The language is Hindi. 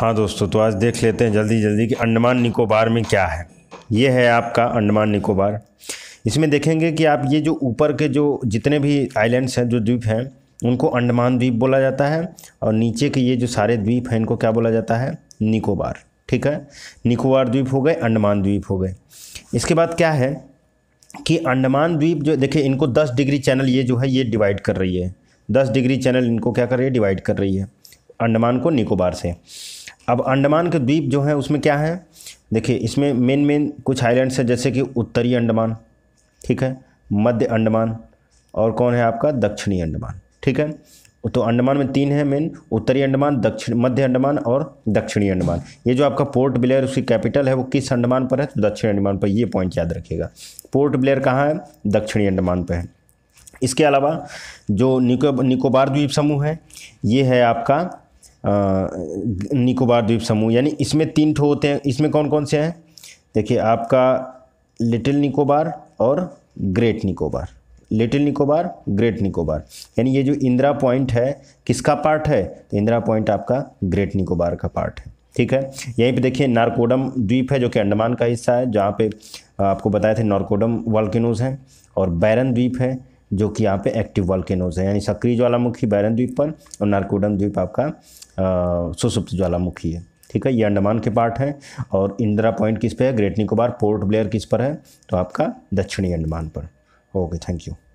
हाँ दोस्तों तो आज देख लेते हैं जल्दी जल्दी कि अंडमान निकोबार में क्या है ये है आपका अंडमान निकोबार इसमें देखेंगे कि आप ये जो ऊपर के जो जितने भी आइलैंड्स हैं जो द्वीप हैं उनको अंडमान द्वीप बोला जाता है और नीचे के ये जो सारे द्वीप हैं इनको क्या बोला जाता है निकोबार ठीक है निकोबार द्वीप हो गए अंडमान द्वीप हो गए इसके बाद क्या है कि अंडमान द्वीप जो देखिए इनको 10 डिग्री चैनल ये जो है ये डिवाइड कर रही है 10 डिग्री चैनल इनको क्या कर रही है डिवाइड कर रही है अंडमान को निकोबार से अब अंडमान के द्वीप जो हैं उसमें क्या है देखिए इसमें मेन मेन कुछ आइलैंड्स हैं जैसे कि उत्तरी अंडमान ठीक है मध्य अंडमान और कौन है आपका दक्षिणी अंडमान ठीक है तो अंडमान में तीन है मेन उत्तरी अंडमान दक्षिण मध्य अंडमान और दक्षिणी अंडमान ये जो आपका पोर्ट ब्लेयर उसकी कैपिटल है वो किस अंडमान पर है तो दक्षिण अंडमान पर ये पॉइंट याद रखिएगा पोर्ट ब्लेयर कहाँ है दक्षिणी अंडमान पर है इसके अलावा जो निको निकोबार द्वीप समूह है ये है आपका निकोबार द्वीप समूह यानी इसमें तीन ठो होते हैं इसमें कौन कौन से हैं देखिए आपका लिटिल निकोबार और Great Nicobar Little Nicobar Great Nicobar यानी ये जो इंदिरा पॉइंट है किसका पार्ट है तो इंदिरा पॉइंट आपका ग्रेट निकोबार का पार्ट है ठीक है यहीं पे देखिए नारकोडम द्वीप है जो कि अंडमान का हिस्सा है जहाँ पे आपको बताए थे नारकोडम वाल्किनोज हैं और बैरन द्वीप है जो कि यहाँ पे एक्टिव वॉल्केनोज है यानी सक्रिय ज्वालामुखी बैरन द्वीप पर और नारकोडम द्वीप आपका सुसुप्त ज्वालामुखी है ठीक है ये अंडमान के पार्ट है और इंदिरा पॉइंट किस पे है ग्रेट निकोबार पोर्ट ब्लेयर किस पर है तो आपका दक्षिणी अंडमान पर ओके थैंक यू